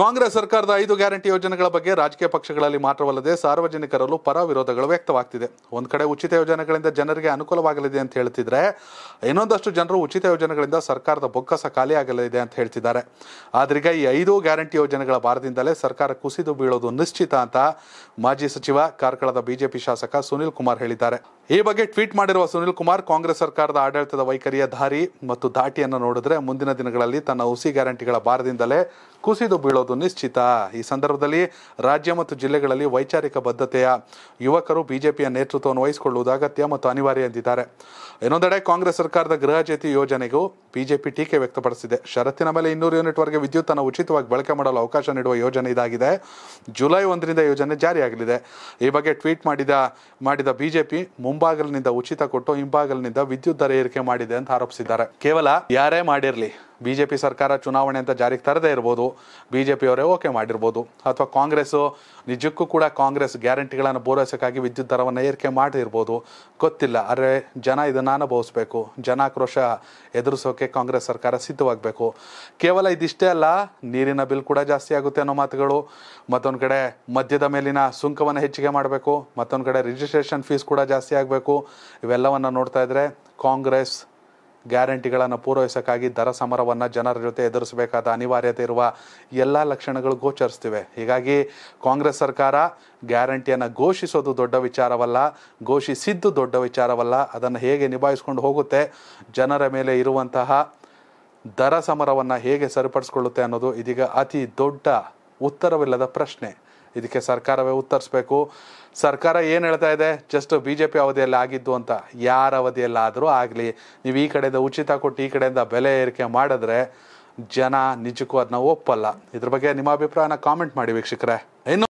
ಕಾಂಗ್ರೆಸ್ ಸರ್ಕಾರದ ಐದು ಗ್ಯಾರಂಟಿ ಯೋಜನೆಗಳ ಬಗ್ಗೆ ರಾಜಕೀಯ ಪಕ್ಷಗಳಲ್ಲಿ ಮಾತ್ರವಲ್ಲದೆ ಸಾರ್ವಜನಿಕರಲ್ಲೂ ಪರ ವಿರೋಧಗಳು ವ್ಯಕ್ತವಾಗ್ತಿದೆ ಒಂದು ಕಡೆ ಉಚಿತ ಯೋಜನೆಗಳಿಂದ ಜನರಿಗೆ ಅನುಕೂಲವಾಗಲಿದೆ ಅಂತ ಹೇಳ್ತಿದ್ರೆ ಇನ್ನೊಂದಷ್ಟು ಜನರು ಉಚಿತ ಯೋಜನೆಗಳಿಂದ ಸರ್ಕಾರದ ಬೊಕ್ಕಸ ಖಾಲಿಯಾಗಲಿದೆ ಅಂತ ಹೇಳ್ತಿದ್ದಾರೆ ಆದ್ರೀಗ ಈ ಐದು ಗ್ಯಾರಂಟಿ ಯೋಜನೆಗಳ ಭಾರದಿಂದಲೇ ಸರ್ಕಾರ ಕುಸಿದು ಬೀಳೋದು ನಿಶ್ಚಿತ ಅಂತ ಮಾಜಿ ಸಚಿವ ಕಾರ್ಕಳದ ಬಿಜೆಪಿ ಶಾಸಕ ಸುನಿಲ್ ಕುಮಾರ್ ಹೇಳಿದ್ದಾರೆ ಈ ಬಗ್ಗೆ ಟ್ವೀಟ್ ಮಾಡಿರುವ ಸುನಿಲ್ ಕುಮಾರ್ ಕಾಂಗ್ರೆಸ್ ಸರ್ಕಾರದ ಆಡಳಿತದ ವೈಖರಿಯ ದಾರಿ ಮತ್ತು ಧಾಟಿಯನ್ನು ನೋಡಿದ್ರೆ ಮುಂದಿನ ದಿನಗಳಲ್ಲಿ ತನ್ನ ಉಸಿ ಗ್ಯಾರಂಟಿಗಳ ಭಾರದಿಂದಲೇ ಕುಸಿದು ಬೀಳೋದು ನಿಶ್ಚಿತ ಈ ಸಂದರ್ಭದಲ್ಲಿ ರಾಜ್ಯ ಮತ್ತು ಜಿಲ್ಲೆಗಳಲ್ಲಿ ವೈಚಾರಿಕ ಬದ್ಧತೆಯ ಯುವಕರು ಬಿಜೆಪಿಯ ನೇತೃತ್ವವನ್ನು ವಹಿಸಿಕೊಳ್ಳುವುದು ಅಗತ್ಯ ಮತ್ತು ಅನಿವಾರ್ಯ ಎಂದಿದ್ದಾರೆ ಇನ್ನೊಂದೆಡೆ ಕಾಂಗ್ರೆಸ್ ಸರ್ಕಾರದ ಜ್ಯೋತಿ ಯೋಜನೆಗೂ ಬಿಜೆಪಿ ಟೀಕೆ ವ್ಯಕ್ತಪಡಿಸಿದೆ ಷರತ್ತಿನ ಮೇಲೆ ಇನ್ನೂರು ಯೂನಿಟ್ವರೆಗೆ ವಿದ್ಯುತ್ ಅನ್ನು ಉಚಿತವಾಗಿ ಬಳಕೆ ಮಾಡಲು ಅವಕಾಶ ನೀಡುವ ಯೋಜನೆ ಇದಾಗಿದೆ ಜುಲೈ ಒಂದರಿಂದ ಯೋಜನೆ ಜಾರಿಯಾಗಲಿದೆ ಈ ಬಗ್ಗೆ ಟ್ವೀಟ್ ಮಾಡಿದ ಮಾಡಿದ ಬಿಜೆಪಿ ಮುಂಭಾಗಲಿನಿಂದ ಉಚಿತ ಕೊಟ್ಟು ಹಿಂಭಾಗಲಿನಿಂದ ವಿದ್ಯುತ್ ದರ ಏರಿಕೆ ಮಾಡಿದೆ ಅಂತ ಆರೋಪಿಸಿದ್ದಾರೆ ಕೇವಲ ಯಾರೇ ಮಾಡಿರಲಿ ಬಿ ಜೆ ಪಿ ಸರ್ಕಾರ ಚುನಾವಣೆ ಅಂತ ಜಾರಿಗೆ ತರದೇ ಇರ್ಬೋದು ಬಿ ಜೆ ಪಿಯವರೇ ಓಕೆ ಮಾಡಿರ್ಬೋದು ಅಥವಾ ಕಾಂಗ್ರೆಸ್ ನಿಜಕ್ಕೂ ಕೂಡ ಕಾಂಗ್ರೆಸ್ ಗ್ಯಾರಂಟಿಗಳನ್ನು ಪೂರೈಸೋಕ್ಕಾಗಿ ವಿದ್ಯುತ್ ದರವನ್ನು ಏರಿಕೆ ಮಾಡಿರ್ಬೋದು ಗೊತ್ತಿಲ್ಲ ಆದರೆ ಜನ ಇದನ್ನು ಅನುಭವಿಸ್ಬೇಕು ಜನಾಕ್ರೋಶ ಎದುರಿಸೋಕೆ ಕಾಂಗ್ರೆಸ್ ಸರ್ಕಾರ ಸಿದ್ಧವಾಗಬೇಕು ಕೇವಲ ಇದಿಷ್ಟೇ ಅಲ್ಲ ನೀರಿನ ಬಿಲ್ ಕೂಡ ಜಾಸ್ತಿ ಆಗುತ್ತೆ ಅನ್ನೋ ಮಾತುಗಳು ಮತ್ತೊಂದು ಕಡೆ ಮದ್ಯದ ಮೇಲಿನ ಸುಂಕವನ್ನು ಹೆಚ್ಚಿಗೆ ಮಾಡಬೇಕು ಮತ್ತೊಂದು ಕಡೆ ರಿಜಿಸ್ಟ್ರೇಷನ್ ಫೀಸ್ ಕೂಡ ಜಾಸ್ತಿ ಆಗಬೇಕು ಇವೆಲ್ಲವನ್ನು ನೋಡ್ತಾ ಇದ್ರೆ ಕಾಂಗ್ರೆಸ್ ಗ್ಯಾರಂಟಿಗಳನ್ನು ಪೂರೈಸೋಕ್ಕಾಗಿ ದರ ಸಮರವನ್ನು ಜನರ ಜೊತೆ ಎದುರಿಸಬೇಕಾದ ಅನಿವಾರ್ಯತೆ ಇರುವ ಎಲ್ಲ ಲಕ್ಷಣಗಳು ಗೋಚರಿಸ್ತಿವೆ ಹೀಗಾಗಿ ಕಾಂಗ್ರೆಸ್ ಸರ್ಕಾರ ಗ್ಯಾರಂಟಿಯನ್ನು ಘೋಷಿಸೋದು ದೊಡ್ಡ ವಿಚಾರವಲ್ಲ ಘೋಷಿಸಿದ್ದು ದೊಡ್ಡ ವಿಚಾರವಲ್ಲ ಅದನ್ನು ಹೇಗೆ ನಿಭಾಯಿಸ್ಕೊಂಡು ಹೋಗುತ್ತೆ ಜನರ ಮೇಲೆ ಇರುವಂತಹ ದರ ಸಮರವನ್ನು ಹೇಗೆ ಸರಿಪಡಿಸ್ಕೊಳ್ಳುತ್ತೆ ಅನ್ನೋದು ಇದೀಗ ಅತಿ ದೊಡ್ಡ ಉತ್ತರವಿಲ್ಲದ ಪ್ರಶ್ನೆ ಇದಕ್ಕೆ ಸರ್ಕಾರವೇ ಉತ್ತರಿಸಬೇಕು ಸರ್ಕಾರ ಏನು ಹೇಳ್ತಾ ಇದೆ ಜಸ್ಟ್ ಬಿ ಜೆ ಪಿ ಅವಧಿಯಲ್ಲಿ ಆಗಿದ್ದು ಅಂತ ಯಾರ ಅವಧಿಯಲ್ಲಾದರೂ ಆಗಲಿ ನೀವು ಈ ಕಡೆಯಿಂದ ಉಚಿತ ಕೊಟ್ಟು ಈ ಕಡೆಯಿಂದ ಬೆಲೆ ಏರಿಕೆ ಮಾಡಿದ್ರೆ ಜನ ನಿಜಕ್ಕೂ ಅದನ್ನ ಒಪ್ಪಲ್ಲ ಇದ್ರ ಬಗ್ಗೆ ನಿಮ್ಮ ಅಭಿಪ್ರಾಯನ ಕಾಮೆಂಟ್ ಮಾಡಿ ವೀಕ್ಷಕರೇ ಇನ್ನು